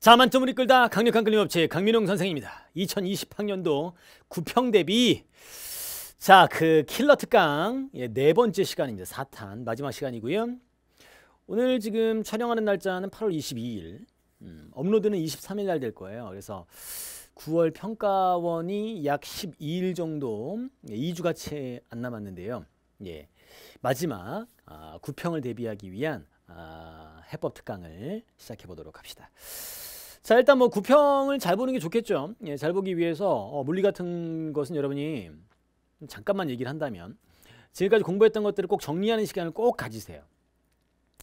자만점을 이끌다 강력한 끌림업체 강민홍 선생입니다. 2020학년도 구평 대비 자 그 킬러 특강 예, 네 번째 시간입니다. 사탄 마지막 시간이고요. 오늘 지금 촬영하는 날짜는 8월 22일 음, 업로드는 23일 날 될 거예요. 그래서 9월 평가원이 약 12일 정도 예, 2주가 채 안 남았는데요. 예, 마지막 아, 구평을 대비하기 위한 아, 해법 특강을 시작해 보도록 합시다. 자 일단 뭐 구평을 잘 보는 게 좋겠죠 예, 잘 보기 위해서 어, 물리 같은 것은 여러분이 잠깐만 얘기를 한다면 지금까지 공부했던 것들을 꼭 정리하는 시간을 꼭 가지세요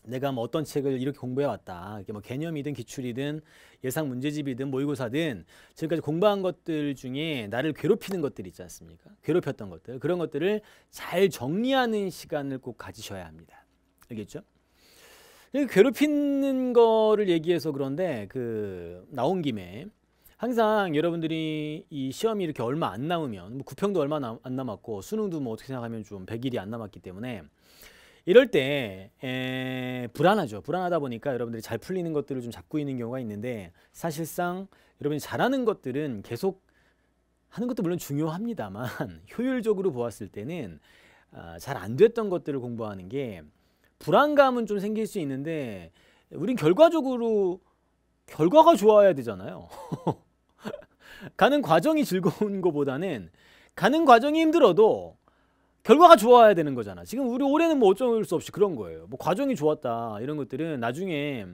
내가 뭐 어떤 책을 이렇게 공부해 왔다 이게 뭐 개념이든 기출이든 예상 문제집이든 모의고사든 지금까지 공부한 것들 중에 나를 괴롭히는 것들 있지 않습니까 괴롭혔던 것들 그런 것들을 잘 정리하는 시간을 꼭 가지셔야 합니다 알겠죠? 그 괴롭히는 거를 얘기해서 그런데 그 나온 김에 항상 여러분들이 이 시험이 이렇게 얼마 안 남으면 뭐 구평도 얼마 남, 안 남았고 수능도 뭐 어떻게 생각하면 좀 100일이 안 남았기 때문에 이럴 때 에, 불안하죠. 불안하다 보니까 여러분들이 잘 풀리는 것들을 좀 잡고 있는 경우가 있는데 사실상 여러분이 잘하는 것들은 계속 하는 것도 물론 중요합니다만 효율적으로 보았을 때는 아, 잘 안 됐던 것들을 공부하는 게 불안감은 좀 생길 수 있는데 우린 결과적으로 결과가 좋아야 되잖아요. 가는 과정이 즐거운 것보다는 가는 과정이 힘들어도 결과가 좋아야 되는 거잖아. 지금 우리 올해는 뭐 어쩔 수 없이 그런 거예요. 뭐 과정이 좋았다 이런 것들은 나중에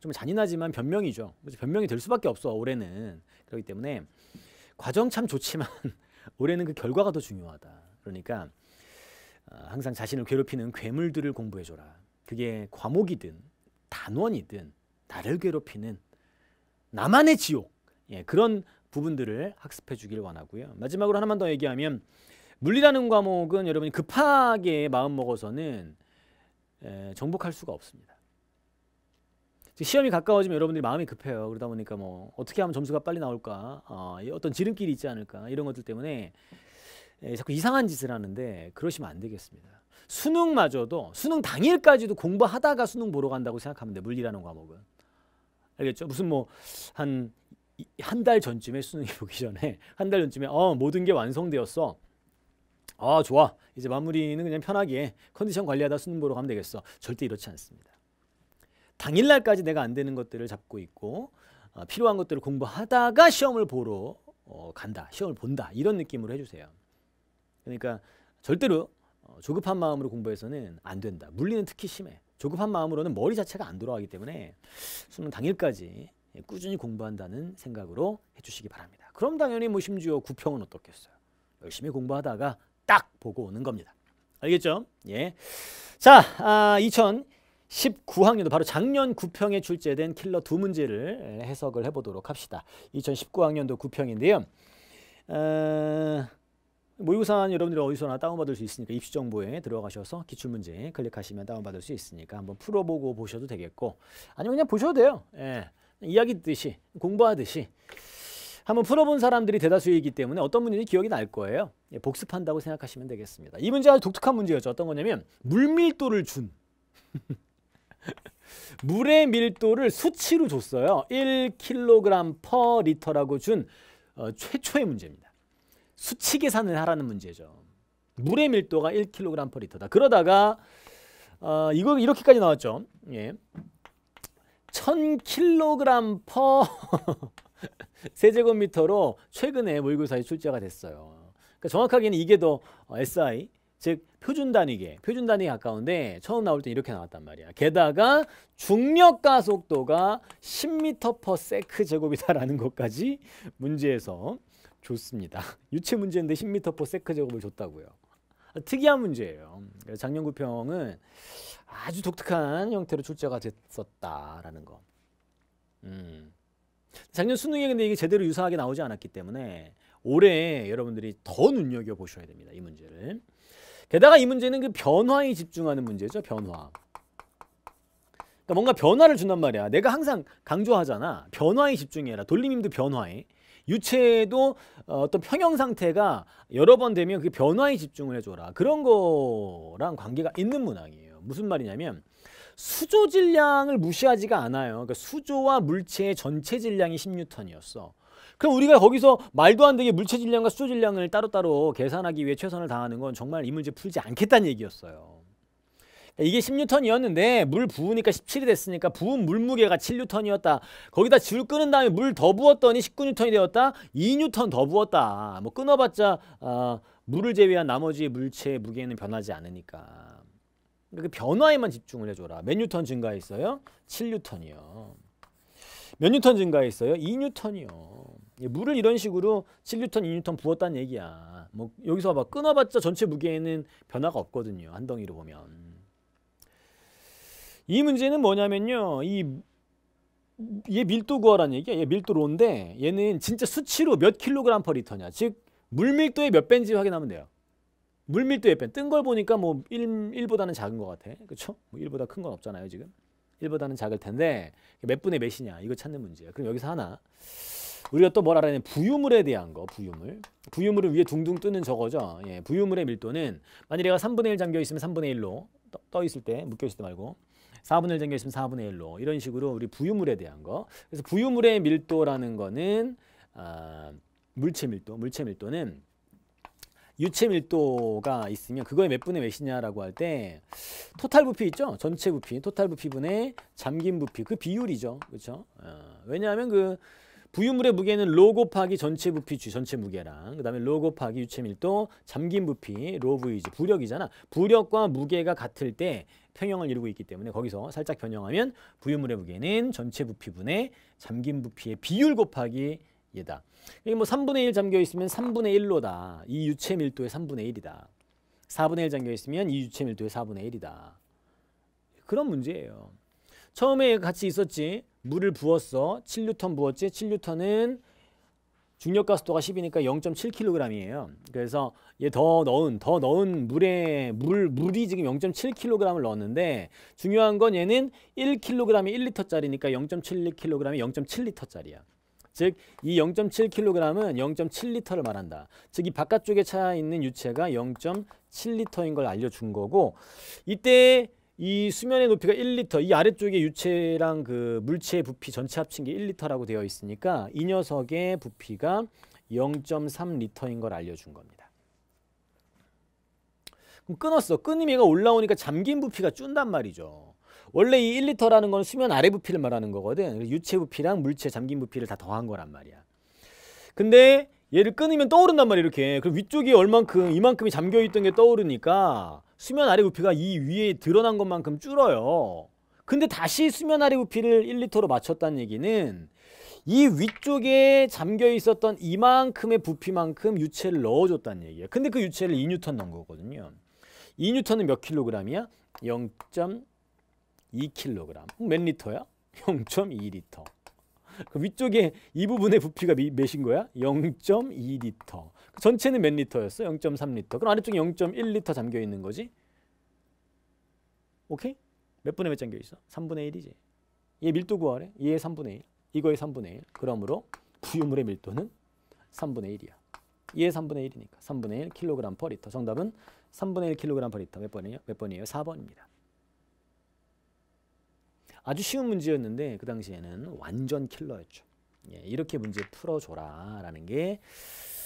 좀 잔인하지만 변명이죠. 변명이 될 수밖에 없어 올해는. 그렇기 때문에 과정 참 좋지만 올해는 그 결과가 더 중요하다. 그러니까 어, 항상 자신을 괴롭히는 괴물들을 공부해줘라. 그게 과목이든 단원이든 나를 괴롭히는 나만의 지옥 예, 그런 부분들을 학습해 주길 원하고요. 마지막으로 하나만 더 얘기하면 물리라는 과목은 여러분이 급하게 마음 먹어서는 에, 정복할 수가 없습니다. 시험이 가까워지면 여러분들이 마음이 급해요. 그러다 보니까 뭐 어떻게 하면 점수가 빨리 나올까, 어, 떤 지름길이 있지 않을까 이런 것들 때문에 예, 자꾸 이상한 짓을 하는데 그러시면 안 되겠습니다. 수능마저도 수능 당일까지도 공부하다가 수능 보러 간다고 생각하면 돼 물리라는 과목은 알겠죠? 무슨 뭐 한 한 달 전쯤에 수능이 보기 전에 한 달 전쯤에 어 모든 게 완성되었어 아 좋아 이제 마무리는 그냥 편하게 컨디션 관리하다 수능 보러 가면 되겠어 절대 이렇지 않습니다 당일날까지 내가 안 되는 것들을 잡고 있고 어, 필요한 것들을 공부하다가 시험을 보러 어, 간다 시험을 본다 이런 느낌으로 해주세요 그러니까 절대로 어, 조급한 마음으로 공부해서는 안 된다. 물리는 특히 심해. 조급한 마음으로는 머리 자체가 안 돌아가기 때문에 수능 당일까지 꾸준히 공부한다는 생각으로 해주시기 바랍니다. 그럼 당연히 뭐 심지어 구평은 어떻겠어요. 열심히 공부하다가 딱 보고 오는 겁니다. 알겠죠? 예. 자, 아, 2019학년도 바로 작년 구평에 출제된 킬러 두 문제를 해석을 해보도록 합시다. 2019학년도 구평인데요. 어... 모의고사는 여러분들이 어디서나 다운받을 수 있으니까 입시정보에 들어가셔서 기출문제 클릭하시면 다운받을 수 있으니까 한번 풀어보고 보셔도 되겠고 아니면 그냥 보셔도 돼요. 예. 이야기 듯이 공부하듯이 한번 풀어본 사람들이 대다수이기 때문에 어떤 문제인지 기억이 날 거예요. 예, 복습한다고 생각하시면 되겠습니다. 이 문제 아주 독특한 문제였죠. 어떤 거냐면 물밀도를 준 물의 밀도를 수치로 줬어요. 1kg 퍼 리터라고 준 어, 최초의 문제입니다. 수치 계산을 하라는 문제죠. 물의 밀도가 1kg/L다. 그러다가 어, 이거 이렇게까지 나왔죠. 예. 1000kg/per 세제곱미터로 최근에 모의고사에 출제가 됐어요. 그러니까 정확하게는 이게 더 어, SI 즉 표준 단위계, 표준 단위에 가까운데 처음 나올 때 이렇게 나왔단 말이야. 게다가 중력 가속도가 10m/s제곱이다라는 것까지 문제에서 줬습니다. 유체 문제인데 10m 퍼 세크 제곱을 줬다고요. 아, 특이한 문제예요. 작년 구평은 아주 독특한 형태로 출제가 됐었다라는 거. 음. 작년 수능에 근데 이게 제대로 유사하게 나오지 않았기 때문에 올해 여러분들이 더 눈여겨 보셔야 됩니다. 이 문제를. 게다가 이 문제는 그 변화에 집중하는 문제죠. 변화. 그러니까 뭔가 변화를 준단 말이야. 내가 항상 강조하잖아. 변화에 집중해라. 돌림임도 변화에. 유체도 어, 어떤 평형 상태가 여러 번 되면 그 변화에 집중을 해줘라. 그런 거랑 관계가 있는 문항이에요. 무슨 말이냐면 수조 질량을 무시하지가 않아요. 그러니까 수조와 물체의 전체 질량이 10N이었어. 그럼 우리가 거기서 말도 안 되게 물체 질량과 수조 질량을 따로따로 계산하기 위해 최선을 다하는 건 정말 이 문제 풀지 않겠다는 얘기였어요. 이게 16턴이었는데 물 부으니까 17이 됐으니까 부은 물무게가 7뉴턴이었다. 거기다 줄 끄는 다음에 물 더 부었더니 19뉴턴이 되었다. 2뉴턴 더 부었다. 뭐 끊어봤자 어, 물을 제외한 나머지 물체의 무게는 변하지 않으니까. 그러니까 그 변화에만 집중을 해줘라. 몇 뉴턴 증가했어요? 7뉴턴이요. 몇 뉴턴 증가했어요? 2뉴턴이요. 물을 이런 식으로 7뉴턴, 2뉴턴 부었다는 얘기야. 뭐 여기서 봐 끊어봤자 전체 무게에는 변화가 없거든요. 한 덩이로 보면. 이 문제는 뭐냐면요. 이, 얘 밀도 구하라는 얘기야. 얘 밀도로인데 얘는 진짜 수치로 몇 킬로그램 퍼 리터냐. 즉 물밀도의 몇 배인지 확인하면 돼요. 물밀도의 배. 뜬 걸 보니까 뭐 1, 1보다는 작은 것 같아. 그렇죠? 뭐 1보다 큰 건 없잖아요. 지금. 1보다는 작을 텐데 몇 분의 몇이냐. 이거 찾는 문제야. 그럼 여기서 하나. 우리가 또 뭘 알아야 되 부유물에 대한 거 부유물 부유물은 위에 둥둥 뜨는 저거죠 예, 부유물의 밀도는 만일 얘가 3분의 1 잠겨 있으면 3분의 1로 떠, 떠 있을 때 묶여 있을 때 말고 4분의 1 정해있으면 4분의 1로 이런 식으로 우리 부유물에 대한 거. 그래서 부유물의 밀도라는 거는 아, 물체 밀도, 물체 밀도는 유체 밀도가 있으면 그거의 몇 분의 몇이냐라고 할 때 토탈 부피 있죠? 전체 부피, 토탈 부피분의 잠긴 부피 그 비율이죠, 그렇죠? 어, 왜냐하면 그 부유물의 무게는 로 곱하기 전체 부피 G 전체 무게랑 그 다음에 로 곱하기 유체 밀도 잠긴 부피 로 V지 부력이잖아. 부력과 무게가 같을 때 평형을 이루고 있기 때문에 거기서 살짝 변형하면 부유물의 무게는 전체 부피분의 잠긴 부피의 비율 곱하기 얘다. 이게 뭐 3분의 1 잠겨 있으면 3분의 1로다. 이 유체 밀도의 3분의 1이다. 4분의 1 잠겨 있으면 이 유체 밀도의 4분의 1이다. 그런 문제예요. 처음에 같이 있었지. 물을 부었어. 7뉴 부었지. 7뉴은 중력가속도가 10이니까 0.7kg이에요. 그래서 얘 더 넣은 더 넣은 물에 물 물이 지금 0.7kg을 넣었는데 중요한 건 얘는 1kg이 1리터짜리니까 0.7kg이 0.7리터짜리야. 즉 이 0.7kg은 0 7리를 말한다. 즉 이 바깥쪽에 차 있는 유체가 0 7리인걸 알려준 거고 이때 이 수면의 높이가 1리터, 이 아래쪽에 유체랑 그 물체의 부피 전체 합친 게 1리터라고 되어 있으니까 이 녀석의 부피가 0.3리터인 걸 알려준 겁니다. 그럼 끊었어. 끊임 얘가 올라오니까 잠긴 부피가 쭌단 말이죠. 원래 이 1리터라는 건 수면 아래 부피를 말하는 거거든. 유체 부피랑 물체 잠긴 부피를 다 더한 거란 말이야. 근데 얘를 끊으면 떠오른단 말이야 이렇게. 그럼 위쪽이 얼만큼 이만큼이 잠겨있던 게 떠오르니까 수면 아래 부피가 이 위에 드러난 것만큼 줄어요. 근데 다시 수면 아래 부피를 1리터로 맞췄다는 얘기는 이 위쪽에 잠겨 있었던 이만큼의 부피만큼 유체를 넣어줬다는 얘기예요. 근데 그 유체를 2뉴턴 넣은 거거든요. 2뉴턴은 몇 킬로그램이야? 0.2킬로그램. 몇 리터야? 0.2리터. 그 위쪽에 이 부분의 부피가 미, 몇인 거야? 0.2리터. 그 전체는 몇 리터였어? 0.3리터. 그럼 아래쪽에 0.1리터 잠겨 있는 거지? 오케이? 몇 분의 몇 잠겨 있어? 3분의 1이지. 얘 밀도 구하래. 얘의 3분의 1. 이거의 3분의 1. 그러므로 부유물의 밀도는 3분의 1이야. 얘 3분의 1이니까 3분의 1 킬로그램 퍼 리터. 정답은 3분의 1 킬로그램 퍼 리터 몇 번이에요? 몇 번이에요? 4번입니다. 아주 쉬운 문제였는데 그 당시에는 완전 킬러였죠. 예, 이렇게 문제 풀어줘라라는 게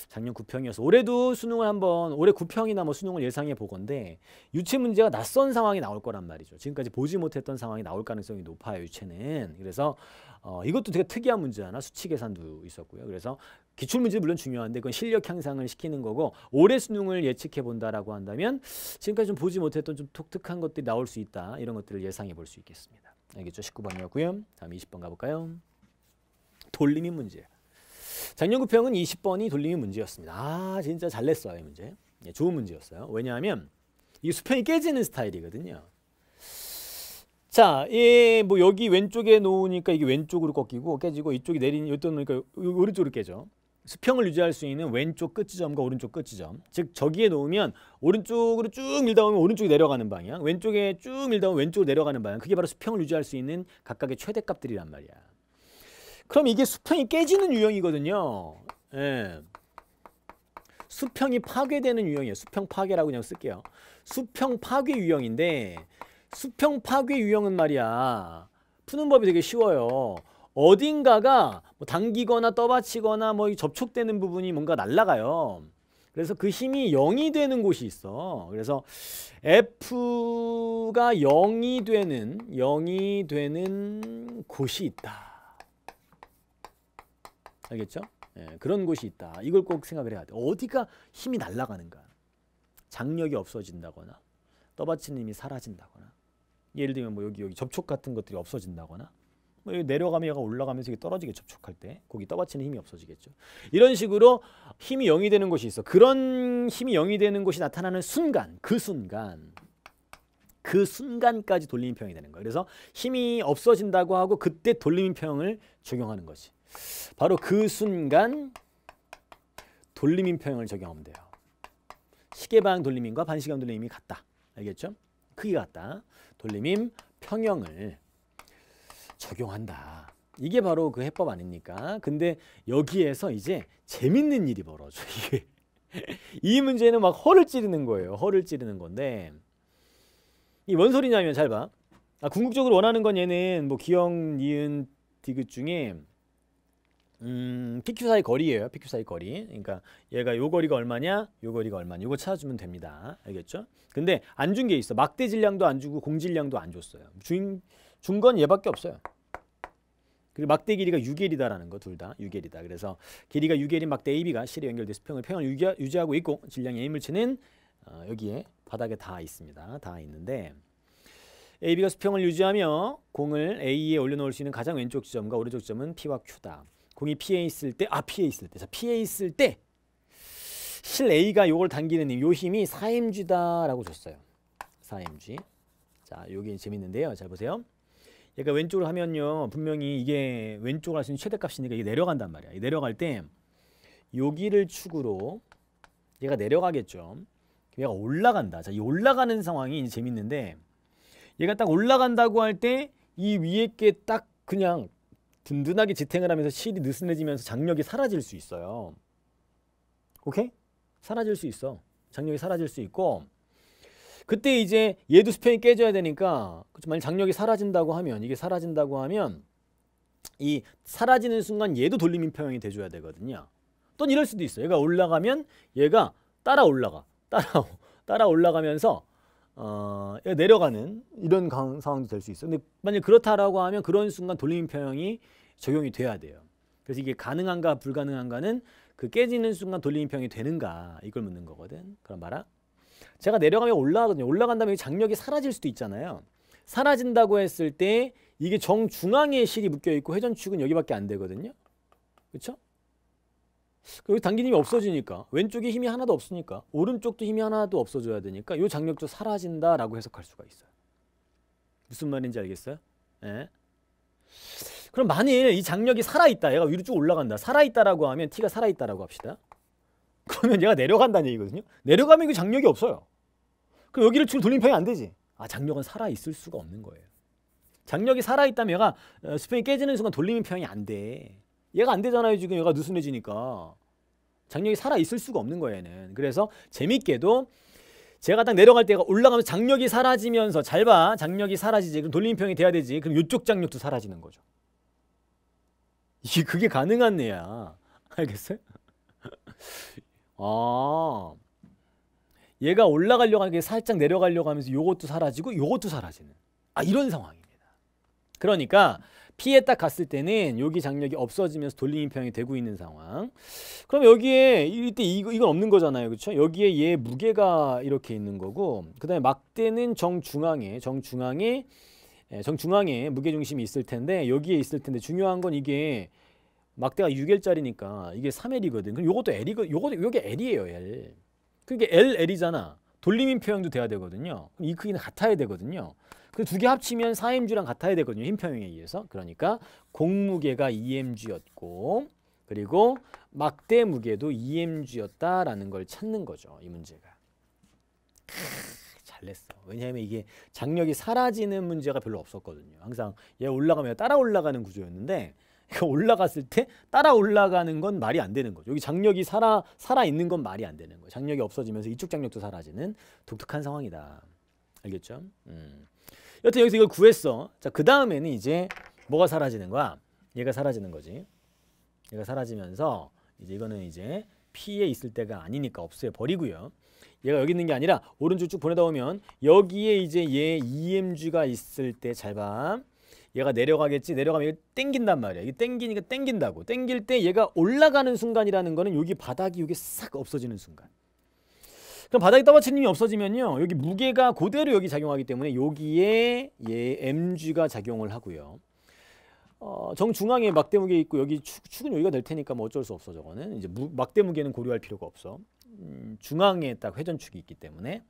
작년 9평이어서 올해도 수능을 한번 올해 9평이나 뭐 수능을 예상해 보건데 유체 문제가 낯선 상황이 나올 거란 말이죠. 지금까지 보지 못했던 상황이 나올 가능성이 높아요. 유체는. 그래서 어, 이것도 되게 특이한 문제 하나 수치 계산도 있었고요. 그래서 기출 문제 물론 중요한데 그건 실력 향상을 시키는 거고 올해 수능을 예측해 본다라고 한다면 지금까지 좀 보지 못했던 좀 독특한 것들이 나올 수 있다. 이런 것들을 예상해 볼 수 있겠습니다. 알겠죠? 19번이었고요. 다음 20번 가볼까요? 돌림이 문제. 작년구평은 20번이 돌림이 문제였습니다. 아 진짜 잘 냈어요 이 문제. 예, 좋은 문제였어요. 왜냐하면 이 수평이 깨지는 스타일이거든요. 자, 예, 뭐 여기 왼쪽에 놓으니까 이게 왼쪽으로 꺾이고 깨지고 이쪽이 내리니 이때 놓으니까 오른쪽으로 깨져. 수평을 유지할 수 있는 왼쪽 끝지점과 오른쪽 끝지점 즉 저기에 놓으면 오른쪽으로 쭉 밀다 보면 오른쪽이 내려가는 방향 왼쪽에 쭉 밀다 보면 왼쪽으로 내려가는 방향 그게 바로 수평을 유지할 수 있는 각각의 최대값들이란 말이야 그럼 이게 수평이 깨지는 유형이거든요 예. 수평이 파괴되는 유형이에요 수평 파괴라고 그냥 쓸게요 수평 파괴 유형인데 수평 파괴 유형은 말이야 푸는 법이 되게 쉬워요 어딘가가 뭐 당기거나 떠받치거나 뭐 접촉되는 부분이 뭔가 날라가요. 그래서 그 힘이 0이 되는 곳이 있어. 그래서 F가 0이 되는 0이 되는 곳이 있다. 알겠죠? 예, 그런 곳이 있다. 이걸 꼭 생각을 해야 돼. 어디가 힘이 날아가는가. 장력이 없어진다거나 떠받치는 힘이 사라진다거나 예를 들면 뭐 여기 여기 접촉 같은 것들이 없어진다거나 뭐 내려가면 얘가 올라가면서 이게 떨어지게 접촉할 때 거기 떠받치는 힘이 없어지겠죠. 이런 식으로 힘이 0이 되는 것이 있어. 그런 힘이 0이 되는 것이 나타나는 순간, 그 순간 그 순간까지 돌림평이 되는 거예요. 그래서 힘이 없어진다고 하고 그때 돌림평을 적용하는 거지. 바로 그 순간 돌림인평을 적용하면 돼요. 시계방 돌림인과 반시간 돌림이 같다. 알겠죠? 크기 같다. 돌림인 평형을 적용한다. 이게 바로 그 해법 아닙니까? 근데 여기에서 이제 재밌는 일이 벌어져. 이게 이 문제는 막 허를 찌르는 거예요. 허를 찌르는 건데 이뭔 소리냐면 잘 봐. 아, 궁극적으로 원하는 건 얘는 뭐 기형, 니은, 디귿 중에 음, PQ 사이 거리예요. PQ 사이 거리. 그러니까 얘가 요 거리가 얼마냐? 요 거리가 얼마냐? 요거 찾아주면 됩니다. 알겠죠? 근데 안 준 게 있어. 막대 질량도 안 주고 공질량도 안 줬어요. 주인 중건 얘밖에 없어요. 그리고 막대 길이가 6L이다라는 거 둘 다 6L이다. 그래서 길이가 6L인 막대 AB가 실에 연결돼서 평을 평을 유지, 하고 있고 질량 의 A물체는 어, 여기에 바닥에 다 있습니다. 다 있는데 AB가 수평을 유지하며 공을 A에 올려놓을 수 있는 가장 왼쪽 지점과 오른쪽 지점은 P와 Q다. 공이 P에 있을 때, 아 P에 있을 때, 자 P에 있을 때 실 A가 요걸 당기는 힘, 요 힘이 4mg다라고 줬어요. 4mg. 자, 요게 재밌는데요. 잘 보세요. 그러니까 왼쪽으로 하면요 분명히 이게 왼쪽으로 할 수 있는 최대값이니까 이게 내려간단 말이야. 내려갈 때 여기를 축으로 얘가 내려가겠죠. 얘가 올라간다. 자, 이 올라가는 상황이 이제 재밌는데 얘가 딱 올라간다고 할 때 이 위에 게딱 그냥 든든하게 지탱을 하면서 실이 느슨해지면서 장력이 사라질 수 있어요. 오케이? 사라질 수 있어. 장력이 사라질 수 있고 그때 이제 얘도 스페인 깨져야 되니까 그렇죠. 만약 장력이 사라진다고 하면 이게 사라진다고 하면 이 사라지는 순간 얘도 돌림 인평형이 돼줘야 되거든요. 또 이럴 수도 있어요. 얘가 올라가면 얘가 따라 올라가 따라 따라 올라가면서 어, 내려가는 이런 강, 상황도 될 수 있어요. 근데 만약 그렇다라고 하면 그런 순간 돌림 인평형이 적용이 돼야 돼요. 그래서 이게 가능한가 불가능한가는 그 깨지는 순간 돌림 인평이 되는가 이걸 묻는 거거든. 그럼 봐라. 제가 내려가면 올라가거든요. 올라간 다면에 장력이 사라질 수도 있잖아요. 사라진다고 했을 때 이게 정중앙에 실이 묶여있고 회전축은 여기밖에 안 되거든요. 그렇죠? 여기 당기힘이 없어지니까 왼쪽에 힘이 하나도 없으니까 오른쪽도 힘이 하나도 없어져야 되니까 이 장력도 사라진다라고 해석할 수가 있어요. 무슨 말인지 알겠어요? 예. 그럼 만일 이 장력이 살아있다. 얘가 위로 쭉 올라간다. 살아있다라고 하면 T가 살아있다라고 합시다. 그러면 얘가 내려간다는 얘기거든요. 내려가면 이거 장력이 없어요. 그럼 여기를 지금 돌림판이 안 되지. 아 장력은 살아 있을 수가 없는 거예요. 장력이 살아 있다면 얘가 어, 스프링이 깨지는 순간 돌림인 평이 안 돼. 얘가 안 되잖아요 지금 얘가 느슨해지니까 장력이 살아 있을 수가 없는 거예요 얘는. 그래서 재밌게도 제가 딱 내려갈 때가 올라가면서 장력이 사라지면서 잘 봐. 장력이 사라지지. 그럼 돌림평이 돼야 되지. 그럼 이쪽 장력도 사라지는 거죠. 이게 그게 가능한 애야. 알겠어요? 아. 얘가 올라가려고 하는 게 살짝 내려가려고 하면서 요것도 사라지고 요것도 사라지는. 아, 이런 상황입니다. 그러니까 피에딱 갔을 때는 여기 장력이 없어지면서 돌림 평이 되고 있는 상황. 그럼 여기에 이때 이거 이건 없는 거잖아요. 그렇죠? 여기에 얘 무게가 이렇게 있는 거고 그다음에 막대는 정중앙에 정중앙에 예, 정중앙에 무게 중심이 있을 텐데 여기에 있을 텐데 중요한 건 이게 막대가 6L짜리니까 이게 3L이거든. 그럼 요것도 L이거 요거 요게 L이에요, L. 그게 그러니까 L, L이잖아. 돌림인 표형도 돼야 되거든요. 이 크기는 같아야 되거든요. 그두개 합치면 4mg랑 같아야 되거든요. 힘 평형에 의해서. 그러니까 공무게가 2mg였고 그리고 막대 무게도 2mg였다라는 걸 찾는 거죠. 이 문제가. 크, 잘 냈어. 왜냐하면 이게 장력이 사라지는 문제가 별로 없었거든요. 항상 얘 올라가면 따라 올라가는 구조였는데 올라갔을 때 따라 올라가는 건 말이 안 되는 거죠. 여기 장력이 살아 살아 있는 건 말이 안 되는 거예요. 장력이 없어지면서 이쪽 장력도 사라지는 독특한 상황이다. 알겠죠? 음. 여튼 여기서 이걸 구했어. 자, 그 다음에는 이제 뭐가 사라지는 거야? 얘가 사라지는 거지. 얘가 사라지면서 이제 이거는 이제 피에 있을 때가 아니니까 없애 버리고요. 얘가 여기 있는 게 아니라 오른쪽 쭉 보내다 보면 여기에 이제 얘 EMG가 있을 때 잘 봐. 얘가 내려가겠지 내려가면 이거 땡긴단 말이야 이게 땡기니까 땡긴다고 땡길 때 얘가 올라가는 순간이라는 거는 여기 바닥이 여기 싹 없어지는 순간 그럼 바닥에 떠받치는 힘이 없어지면요 여기 무게가 그대로 여기 작용하기 때문에 여기에 얘 mg가 작용을 하고요 어, 정중앙에 막대무게 있고 여기 축, 은 여기가 될 테니까 뭐 어쩔 수 없어 저거는 이제 막대무게는 고려할 필요가 없어 음, 중앙에 딱 회전축이 있기 때문에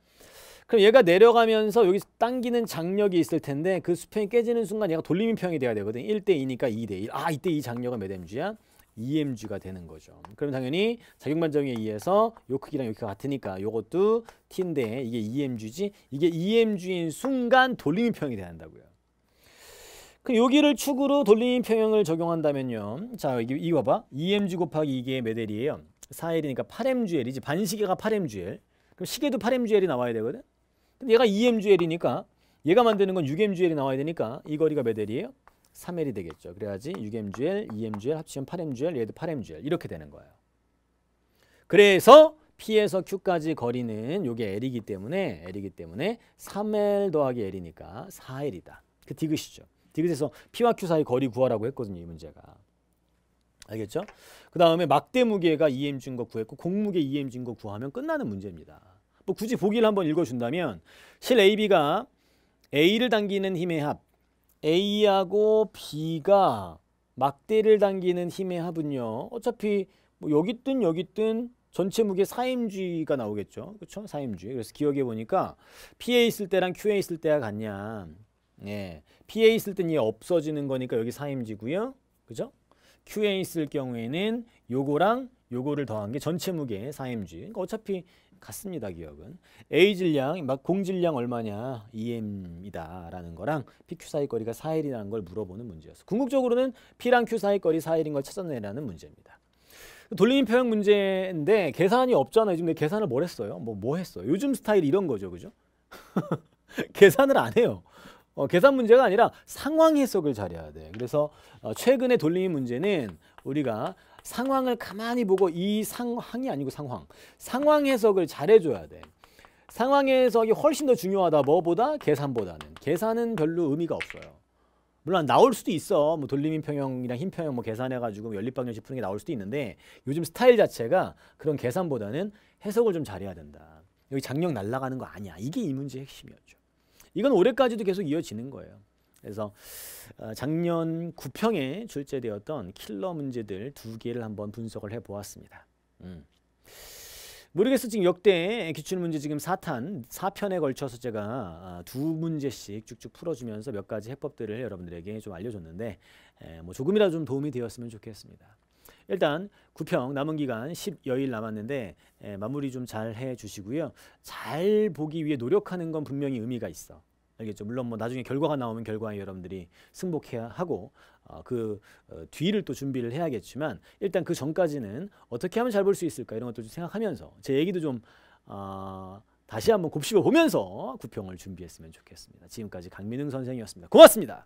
그럼 얘가 내려가면서 여기 당기는 장력이 있을 텐데 그 수평이 깨지는 순간 얘가 돌림 평이 돼야 되거든. 1대 2니까 2대 1. 아, 이때 이 장력은 몇 mg야? 2mg가 되는 거죠. 그럼 당연히 작용반정에 의해서 요 크기랑 요 크기가 같으니까 요것도 t인데 이게 2mg지. 이게 2mg인 순간 돌림 평이 돼야 한다고요. 그럼 여기를 축으로 돌림 인 평형을 적용한다면요. 자, 이거이 봐봐. 2mg 곱하기 이게 메델이에요 4L이니까 8mgL이지. 반시계가 8mgL. 그럼 시계도 8mgL이 나와야 되거든. 근데 얘가 2mgL이니까 얘가 만드는 건 6mgL이 나와야 되니까 이 거리가 몇 L이에요? 3L이 되겠죠. 그래야지 6mgL, 2mgL 합치면 8mgL, 얘도 8mgL 이렇게 되는 거예요. 그래서 P에서 Q까지 거리는 요게 L이기 때문에 L이기 때문에 3L 더하기 L이니까 4L이다. 그 디귿이죠. 디귿에서 P와 Q 사이 거리 구하라고 했거든요. 이 문제가. 알겠죠? 그 다음에 막대 무게가 2mg인 거 구했고 공무게 2mg인 거 구하면 끝나는 문제입니다. 또 뭐 굳이 보기를 한번 읽어준다면 실 AB가 A를 당기는 힘의 합 A하고 B가 막대를 당기는 힘의 합은요. 어차피 뭐 여기 뜬 여기 뜬 전체 무게 4mg가 나오겠죠. 그렇죠? 4mg. 그래서 기억해 보니까 p a 있을 때랑 q a 있을 때가 같냐. 예. p a 있을 땐얘 없어지는 거니까 여기 4mg고요. 그죠? q a 있을 경우에는 요거랑 요거를 더한 게 전체 무게 4mg. 그러니까 어차피 같습니다. 기억은 A 질량 막 공질량 얼마냐 EM이다라는 거랑 PQ 사이 거리가 4일이라는걸 물어보는 문제였어. 궁극적으로는 P랑 Q 사이 거리 4일인걸 찾아내라는 문제입니다. 돌림 표현 문제인데 계산이 없잖아요. 지금 내 계산을 뭘 했어요? 뭐뭐 뭐, 뭐 했어? 요즘 스타일 이런 거죠, 그죠? 계산을 안 해요. 어, 계산 문제가 아니라 상황 해석을 잘해야 돼. 그래서 어, 최근에 돌림 문제는 우리가 상황을 가만히 보고 이 상황이 아니고 상황. 상황 해석을 잘해줘야 돼. 상황 해석이 훨씬 더 중요하다. 뭐보다? 계산보다는. 계산은 별로 의미가 없어요. 물론 나올 수도 있어. 뭐 돌림인 평형이랑 흰 평형 뭐 계산해가지고 연립방정식 푸는 게 나올 수도 있는데 요즘 스타일 자체가 그런 계산보다는 해석을 좀 잘해야 된다. 여기 장력 날라가는 거 아니야. 이게 이 문제의 핵심이었죠. 이건 올해까지도 계속 이어지는 거예요. 그래서 어, 작년 9평에 출제되었던 킬러 문제들 두 개를 한번 분석을 해보았습니다. 음. 모르겠어 지금 역대 기출 문제 지금 4탄 4편에 걸쳐서 제가 아, 두 문제씩 쭉쭉 풀어주면서 몇 가지 해법들을 여러분들에게 좀 알려줬는데 뭐 조금이라도 좀 도움이 되었으면 좋겠습니다. 일단 9평 남은 기간 10여일 남았는데 마무리 좀 잘 해주시고요. 잘 보기 위해 노력하는 건 분명히 의미가 있어. 알겠죠? 물론 뭐 나중에 결과가 나오면 결과에 여러분들이 승복해야 하고 어, 그 어, 뒤를 또 준비를 해야겠지만 일단 그 전까지는 어떻게 하면 잘 볼 수 있을까 이런 것도 좀 생각하면서 제 얘기도 좀 어, 다시 한번 곱씹어 보면서 구평을 준비했으면 좋겠습니다. 지금까지 강민흥 선생이었습니다. 고맙습니다.